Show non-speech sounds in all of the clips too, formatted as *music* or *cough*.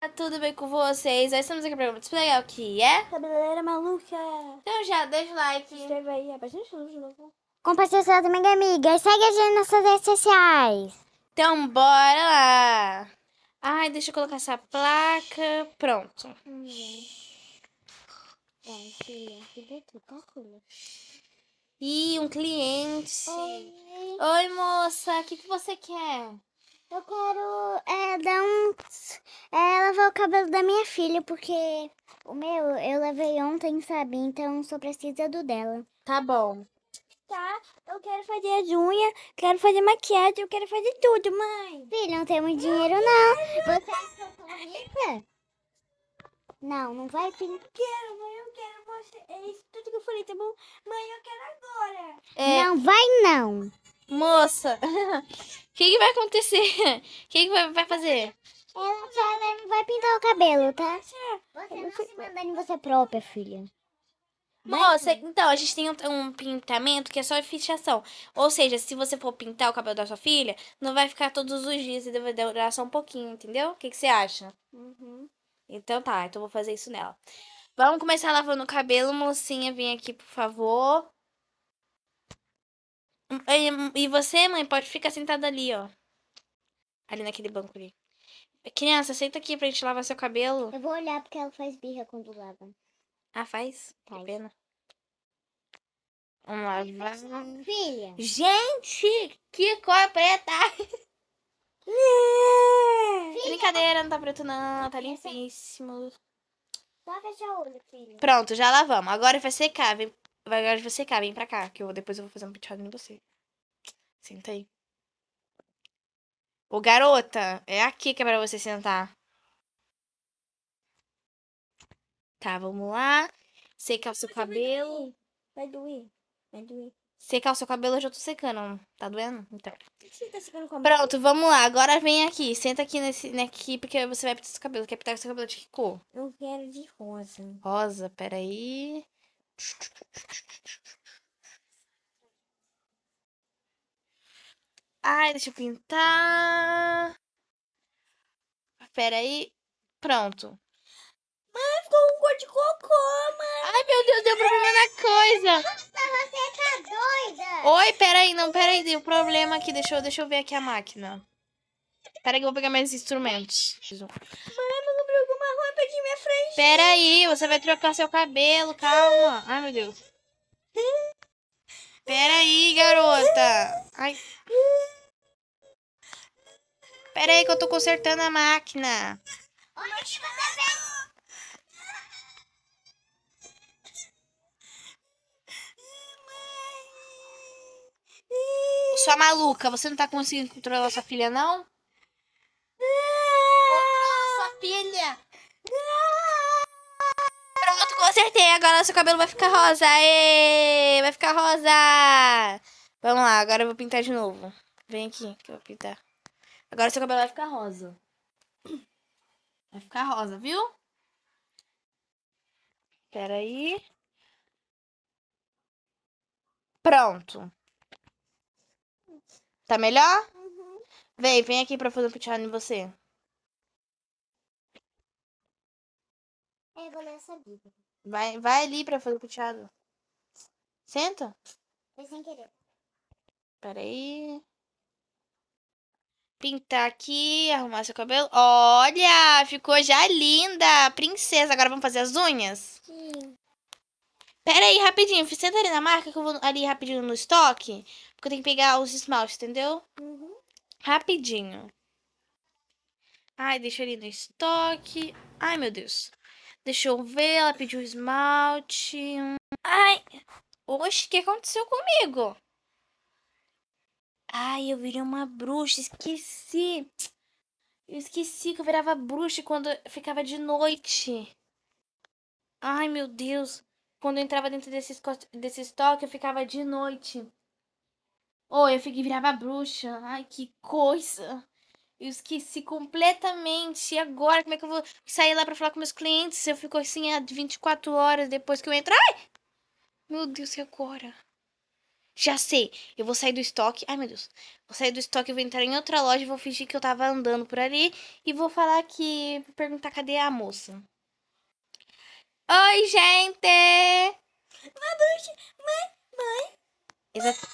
Tá tudo bem com vocês? Nós estamos aqui para um legal que é... Cabeleireira Maluca! Então já, deixa o like. Se inscreva aí, é bastante luz de novo. Compartilha com domingo, amiga. E segue a gente nas redes sociais. Então bora lá. Ai, deixa eu colocar essa placa. Pronto. Hum. E tá um cliente. Oi, Oi moça, o que, que você quer? Eu quero é, dar um. É, lavar o cabelo da minha filha, porque o meu eu lavei ontem, sabe? Então só precisa do dela. Tá bom. Tá, eu quero fazer as unhas, quero fazer maquiagem, eu quero fazer tudo, mãe. Filha, não temos dinheiro, não. Você é rica? Não, não vai, filha. Quero, mãe, eu quero. Você... É isso tudo que eu falei, tá bom? Mãe, eu quero agora. É... Não vai, não. Moça, o *laughs* que, que, vai acontecer? O *laughs* que, que vai, vai, fazer? Ela vai, vai pintar o cabelo, tá? Você não se mandar em você própria, filha. Moça, então, a gente tem um, um, pintamento que é só fichação. Ou seja, se você for pintar o cabelo da sua filha, não vai ficar todos os dias e deve durar só um pouquinho, entendeu? O que, que você acha? Uhum. Então tá, então vou fazer isso nela. Vamos começar lavando o cabelo, mocinha. Vem aqui, por favor. E você, mãe, pode ficar sentada ali, ó. Ali naquele banco ali. Criança, senta aqui pra gente lavar seu cabelo. Eu vou olhar porque ela faz birra quando lava. Ah, faz? faz. Que pena. Vamos lavar. Filha. Gente, que cor preta! *laughs* Filha. Brincadeira, não tá preto não, tá limpíssimo. Só fechar o olho, filha. Pronto, já lavamos. Agora vai secar. Vem Vai agora de você cá, vem pra cá, que eu, depois eu vou fazer um penteado em você. Senta aí. Ô, garota, é aqui que é pra você sentar. Tá, vamos lá. Secar o seu cabelo. Vai doer. Vai doer. Secar o seu cabelo, eu já tô secando. Tá doendo? Então. Tá Pronto, vamos lá. Agora vem aqui. Senta aqui nesse, aqui, porque você vai pintar seu cabelo. Quer pintar seu cabelo de que cor? Eu quero de rosa. Rosa, peraí. Ai, deixa eu pintar. Pera aí. Pronto. Mas ficou um cor de cocô, mano. Ai, meu Deus, deu problema na coisa. Nossa, você tá doida. Oi, pera aí, não, pera aí. Deu problema aqui. Deixa eu, deixa eu ver aqui a máquina. Pera aí que eu vou pegar mais instrumentos. Mãe minha frente. Pera aí, você vai trocar seu cabelo, calma. Ai, meu Deus. Pera aí, garota. Ai. Pera aí que eu tô consertando a máquina. você Sua maluca, você não tá conseguindo controlar sua filha, não? acertei. Agora seu cabelo vai ficar rosa. Aê, vai ficar rosa. Vamos lá, agora eu vou pintar de novo. Vem aqui que eu vou pintar. Agora seu cabelo vai ficar rosa. Vai ficar rosa, viu? Pera aí. Pronto. Tá melhor? Uhum. Vem, vem aqui pra fazer o penteado em você. É, vou ler essa Bíblia. Vai, vai ali pra fazer o Thiago. Senta. Foi sem querer. Peraí. Pintar aqui, arrumar seu cabelo. Olha, ficou já linda. Princesa, agora vamos fazer as unhas? Sim. Pera aí, rapidinho. Senta ali na marca que eu vou ali rapidinho no estoque. Porque eu tenho que pegar os esmaltes, entendeu? Uhum. Rapidinho. Ai, deixa ali no estoque. Ai, meu Deus. Deixa eu ver, ela pediu esmalte. Ai! Oxe, o que aconteceu comigo? Ai, eu virei uma bruxa, esqueci. Eu esqueci que eu virava bruxa quando ficava de noite. Ai, meu Deus. Quando eu entrava dentro desse, estoque, eu ficava de noite. Ou oh, eu fiquei virava bruxa. Ai, que coisa. Eu esqueci completamente. E agora, como é que eu vou sair lá pra falar com meus clientes? Eu fico assim há 24 horas depois que eu entro. Ai! Meu Deus, e agora? Já sei, eu vou sair do estoque. Ai, meu Deus. Vou sair do estoque, eu vou entrar em outra loja, vou fingir que eu tava andando por ali e vou falar que. Vou perguntar cadê a moça. Oi, gente! Maduxa, mãe, mãe. Exato.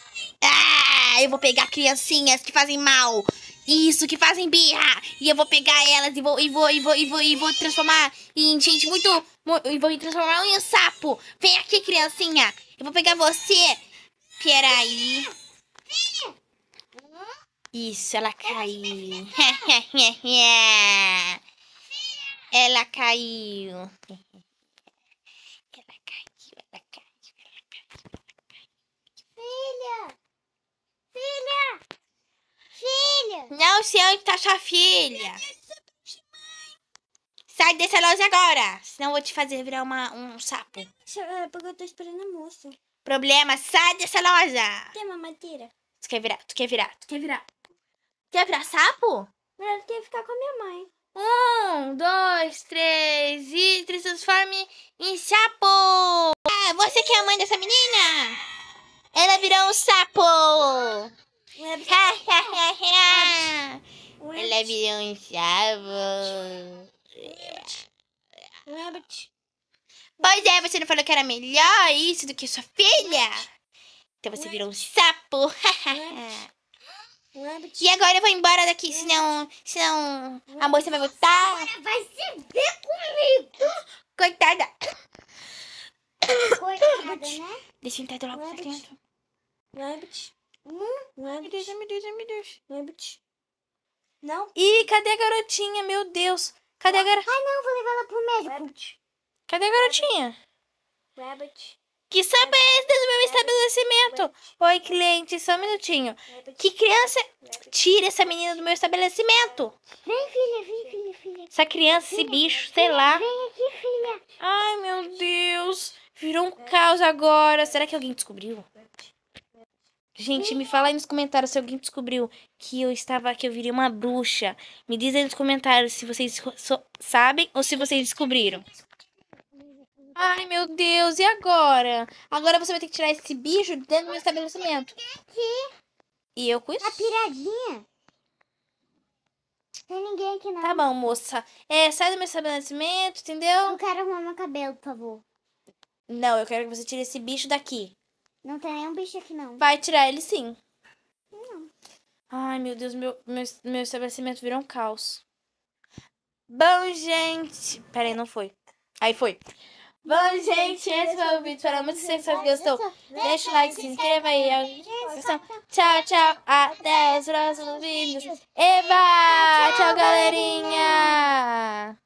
Ah! Ah, eu vou pegar criancinhas que fazem mal. Isso, que fazem birra. E eu vou pegar elas e vou, e vou, e vou, e vou, e vou transformar em gente muito... E vou transformar em um sapo. Vem aqui, criancinha. Eu vou pegar você. Peraí. Isso, ela caiu. *laughs* ela caiu. filha? Não sei é onde tá sua filha. Sai dessa loja agora, senão vou te fazer virar uma, um sapo. É porque eu tô esperando a moça. Problema, sai dessa loja. Tem uma madeira. Tu quer virar, tu quer virar, tu quer virar. Quer virar sapo? Mas eu quero ficar com a minha mãe. Um, dois, três e transforme em sapo. Ah, você que é a mãe dessa menina? Ela virou um sapo. Ela virou um chavo. Pois é, você não falou que era melhor isso do que sua filha? Então você virou um sapo. E agora eu vou embora daqui, senão, senão a moça vai voltar. Agora vai se ver comigo. Coitada. Coitada, né? Deixa eu entrar logo pra dentro. Rabbit. Hum, é, deus meu deus meu deus deixa. Não. Ih, cadê a garotinha? Meu Deus. Cadê a garotinha? Ah, não, vou levar ela pro médico. Rabbit. Cadê a garotinha? Rabbit. Que sabedoria é esse do meu estabelecimento? Rabbit. Oi, cliente, só um minutinho. Rabbit. Que criança... Tira essa menina do meu estabelecimento. Vem, filha, vem, filha, filha. Essa criança, filha, esse bicho, filha, sei lá. Vem aqui, filha. Ai, meu Deus. Virou um caos agora. Será que alguém descobriu? Gente, me fala aí nos comentários se alguém descobriu que eu estava, que eu viria uma bruxa. Me diz aí nos comentários se vocês so sabem ou se vocês descobriram. Ai, meu Deus, e agora? Agora você vai ter que tirar esse bicho dentro do meu estabelecimento. E eu com isso? A piradinha. Tem ninguém aqui não. Tá bom, moça. É, sai do meu estabelecimento, entendeu? Eu quero arrumar meu cabelo, por favor. Não, eu quero que você tire esse bicho daqui. Não tem nenhum bicho aqui, não. Vai tirar ele sim. Ai, meu Deus, meu, meu, meu estabelecimento virou um caos. Bom, gente. Pera aí, não foi. Aí foi. Bom, gente, esse foi o vídeo. Esperamos que vocês gostou. Deixa o like, se inscreva aí. Tchau, tchau. Até os próximos vídeos. Eva! Tchau, galerinha!